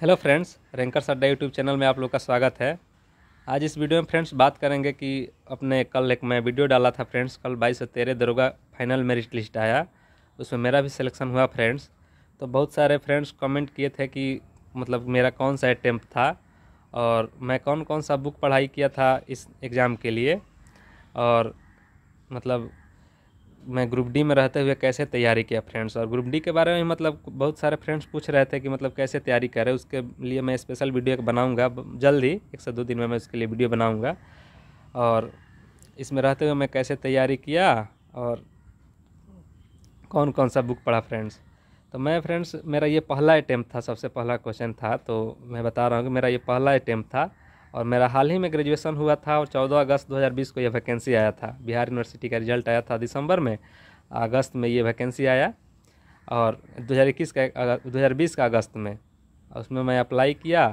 hello friends ranker सड्डा YouTube channel में आप लोग का स्वागत है आज इस वीडियो में फ्रेंड्स बात करेंगे कि अपने कल एक मैं वीडियो डाला था फ्रेंड्स कल बाईस से तेरह दरोगा फाइनल मेरिट लिस्ट आया उसमें मेरा भी सिलेक्शन हुआ फ्रेंड्स तो बहुत सारे फ्रेंड्स कमेंट किए थे कि मतलब मेरा कौन सा अटैम्प था और मैं कौन कौन सा बुक पढ़ाई किया था इस एग्ज़ाम के लिए और मतलब मैं ग्रुप डी में रहते हुए कैसे तैयारी किया फ्रेंड्स और ग्रुप डी के बारे में मतलब बहुत सारे फ्रेंड्स पूछ रहे थे कि मतलब कैसे तैयारी करें उसके लिए मैं स्पेशल वीडियो एक बनाऊँगा जल्दी एक से दो दिन में मैं उसके लिए वीडियो बनाऊँगा और इसमें रहते हुए मैं कैसे तैयारी किया और कौन कौन सा बुक पढ़ा फ्रेंड्स तो मैं फ्रेंड्स मेरा ये पहला अटैम्प्ट था सबसे पहला क्वेश्चन था तो मैं बता रहा हूँ कि मेरा ये पहला अटैम्प्ट था और मेरा हाल ही में ग्रेजुएशन हुआ था और 14 अगस्त 2020 को यह वैकेंसी आया था बिहार यूनिवर्सिटी का रिजल्ट आया था दिसंबर में अगस्त में ये वैकेंसी आया और 2021 का दो का अगस्त में उसमें मैं अप्लाई किया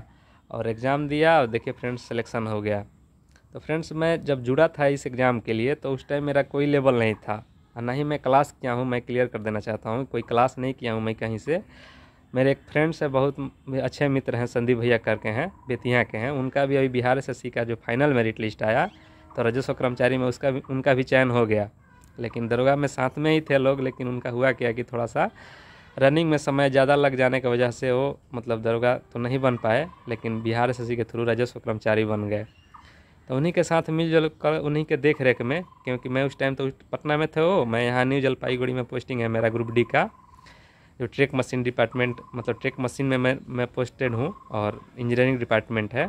और एग्ज़ाम दिया और देखिए फ्रेंड्स सिलेक्शन हो गया तो फ्रेंड्स मैं जब जुड़ा था इस एग्ज़ाम के लिए तो उस टाइम मेरा कोई लेवल नहीं था और ना ही मैं क्लास किया हूँ मैं क्लियर कर देना चाहता हूँ कोई क्लास नहीं किया हूँ मैं कहीं से मेरे एक फ्रेंड्स है बहुत अच्छे मित्र हैं संदीप भैया करके हैं बेतिया के हैं उनका भी अभी बिहार एस एस का जो फाइनल मेरिट लिस्ट आया तो राजस्व कर्मचारी में उसका भी उनका भी चयन हो गया लेकिन दरोगा में साथ में ही थे लोग लेकिन उनका हुआ क्या कि थोड़ा सा रनिंग में समय ज़्यादा लग जाने की वजह से वो मतलब दरोगा तो नहीं बन पाए लेकिन बिहार एस के थ्रू राजस्व कर्मचारी बन गए तो उन्हीं के साथ मिलजुल कर उन्हीं के देख रेख में क्योंकि मैं उस टाइम तो पटना में थे वो मैं यहाँ न्यू जलपाईगुड़ी में पोस्टिंग है मेरा ग्रुप डी का जो ट्रेक मशीन डिपार्टमेंट मतलब ट्रेक मशीन में मैं मैं पोस्टेड हूँ और इंजीनियरिंग डिपार्टमेंट है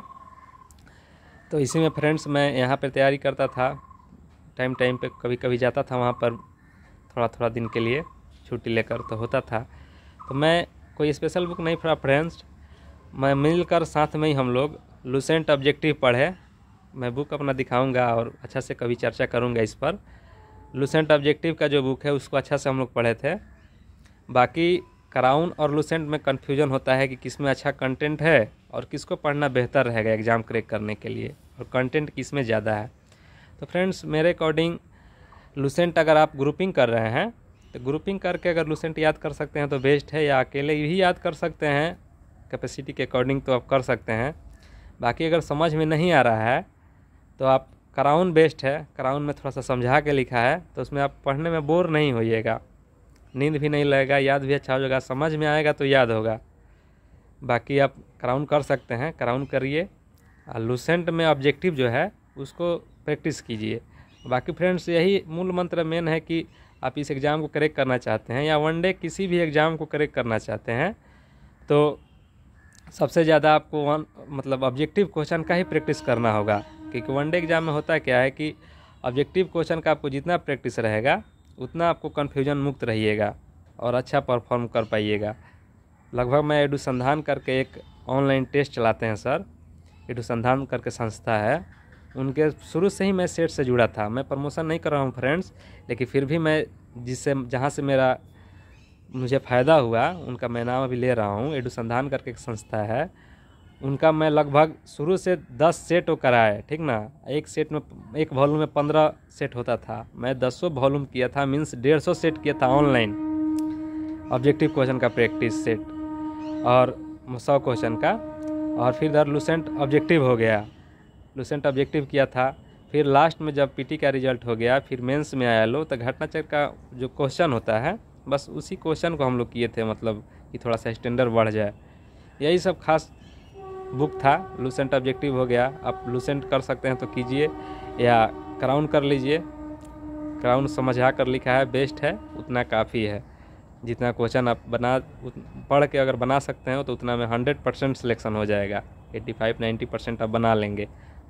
तो इसी में फ्रेंड्स मैं यहाँ पर तैयारी करता था टाइम टाइम पर कभी कभी जाता था वहाँ पर थोड़ा थोड़ा दिन के लिए छुट्टी लेकर तो होता था तो मैं कोई स्पेशल बुक नहीं पढ़ा फ्रेंड्स मैं मिलकर साथ में ही हम लोग लूसेंट ऑब्जेक्टिव पढ़े मैं बुक अपना दिखाऊंगा और अच्छा से कभी चर्चा करूंगा इस पर लूसेंट ऑब्जेक्टिव का जो बुक है उसको अच्छा से हम लोग पढ़े थे बाकी क्राउन और लूसेंट में कन्फ्यूजन होता है कि किस में अच्छा कंटेंट है और किसको पढ़ना बेहतर रहेगा एग्ज़ाम क्रैक करने के लिए और कंटेंट किस में ज़्यादा है तो फ्रेंड्स मेरे अकॉर्डिंग लूसेंट अगर आप ग्रुपिंग कर रहे हैं तो ग्रुपिंग करके अगर लूसेंट याद कर सकते हैं तो बेस्ट है या अकेले भी याद कर सकते हैं कैपेसिटी के अकॉर्डिंग तो आप कर सकते हैं बाकी अगर समझ में नहीं आ रहा है तो आप कराउन बेस्ट है कराउन में थोड़ा सा समझा के लिखा है तो उसमें आप पढ़ने में बोर नहीं होइएगा नींद भी नहीं लगेगा याद भी अच्छा हो जाएगा समझ में आएगा तो याद होगा बाकी आप क्राउन कर सकते हैं क्राउन करिए और लूसेंट में ऑब्जेक्टिव जो है उसको प्रैक्टिस कीजिए बाकी फ्रेंड्स यही मूल मंत्र मेन है कि आप इस एग्ज़ाम को करेक्ट करना चाहते हैं या वनडे किसी भी एग्ज़ाम को करेक्ट करना चाहते हैं तो सबसे ज़्यादा आपको वन मतलब ऑब्जेक्टिव क्वेश्चन का ही प्रैक्टिस करना होगा क्योंकि वनडे एग्ज़ाम में होता क्या है कि ऑब्जेक्टिव क्वेश्चन का आपको जितना प्रैक्टिस रहेगा उतना आपको कन्फ्यूजन मुक्त रहिएगा और अच्छा परफॉर्म कर पाइएगा लगभग मैं एडुसंधान करके एक ऑनलाइन टेस्ट चलाते हैं सर एडुसंधान करके संस्था है उनके शुरू से ही मैं सेट से जुड़ा था मैं प्रमोशन नहीं कर रहा हूँ फ्रेंड्स लेकिन फिर भी मैं जिससे जहाँ से मेरा मुझे फ़ायदा हुआ उनका मैं नाम अभी ले रहा हूँ एडुसंधान करके एक संस्था है उनका मैं लगभग शुरू से दस सेट वो कराए ठीक ना एक सेट में एक वॉल्यूम में पंद्रह सेट होता था मैं दसों वॉल्यूम किया था मीन्स डेढ़ सौ सेट किया था ऑनलाइन ऑब्जेक्टिव क्वेश्चन का प्रैक्टिस सेट और सौ क्वेश्चन का और फिर इधर लूसेंट ऑब्जेक्टिव हो गया लूसेंट ऑब्जेक्टिव किया था फिर लास्ट में जब पीटी का रिजल्ट हो गया फिर मेंस में आया लो तो चक्र का जो क्वेश्चन होता है बस उसी क्वेश्चन को हम लोग किए थे मतलब कि थोड़ा सा स्टैंडर्ड बढ़ जाए यही सब खास बुक था लूसेंट ऑब्जेक्टिव हो गया आप लूसेंट कर सकते हैं तो कीजिए या क्राउन कर लीजिए क्राउन समझा कर लिखा है बेस्ट है उतना काफ़ी है जितना क्वेश्चन आप बना पढ़ के अगर बना सकते हो तो उतना में हंड्रेड परसेंट सिलेक्शन हो जाएगा एट्टी फाइव नाइन्टी परसेंट आप बना लेंगे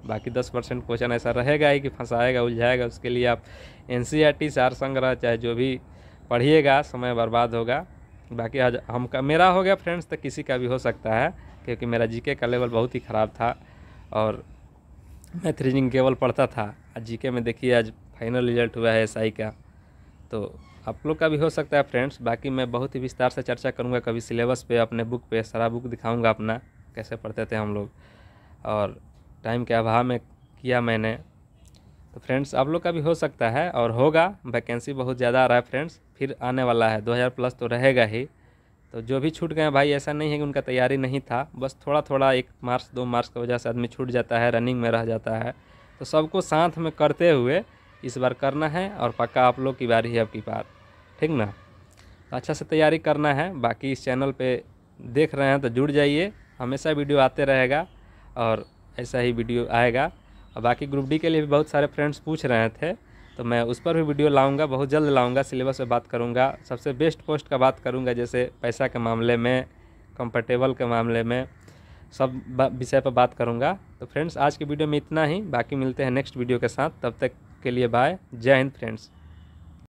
बाकी दस परसेंट क्वेश्चन ऐसा रहेगा ही कि फंसाएगा उलझाएगा उसके लिए आप एन सी आर टी सार संग्रह चाहे जो भी पढ़िएगा समय बर्बाद होगा बाकी आज हम का मेरा हो गया फ्रेंड्स तो किसी का भी हो सकता है क्योंकि मेरा जीके का लेवल बहुत ही ख़राब था और मैं थ्रीजिंग केवल पढ़ता था आज जीके में देखिए आज फाइनल रिजल्ट हुआ है एसआई का तो आप लोग का भी हो सकता है फ्रेंड्स बाकी मैं बहुत ही विस्तार से चर्चा करूँगा कभी सिलेबस पे अपने बुक पे सारा बुक दिखाऊँगा अपना कैसे पढ़ते थे हम लोग और टाइम के अभाव में किया मैंने तो फ्रेंड्स आप लोग का भी हो सकता है और होगा वैकेंसी बहुत ज़्यादा आ रहा है फ्रेंड्स फिर आने वाला है 2000 प्लस तो रहेगा ही तो जो भी छूट गए भाई ऐसा नहीं है कि उनका तैयारी नहीं था बस थोड़ा थोड़ा एक मार्क्स दो मार्क्स की वजह से आदमी छूट जाता है रनिंग में रह जाता है तो सबको साथ में करते हुए इस बार करना है और पक्का आप लोग की बार ही आपकी बार ठीक ना तो अच्छा से तैयारी करना है बाकी इस चैनल पे देख रहे हैं तो जुड़ जाइए हमेशा वीडियो आते रहेगा और ऐसा ही वीडियो आएगा और बाकी ग्रुप डी के लिए भी बहुत सारे फ्रेंड्स पूछ रहे थे तो मैं उस पर भी वीडियो लाऊंगा बहुत जल्द लाऊंगा सिलेबस पे बात करूंगा सबसे बेस्ट पोस्ट का बात करूंगा जैसे पैसा के मामले में कंफर्टेबल के मामले में सब विषय पर बात करूंगा तो फ्रेंड्स आज की वीडियो में इतना ही बाकी मिलते हैं नेक्स्ट वीडियो के साथ तब तक के लिए बाय जय हिंद फ्रेंड्स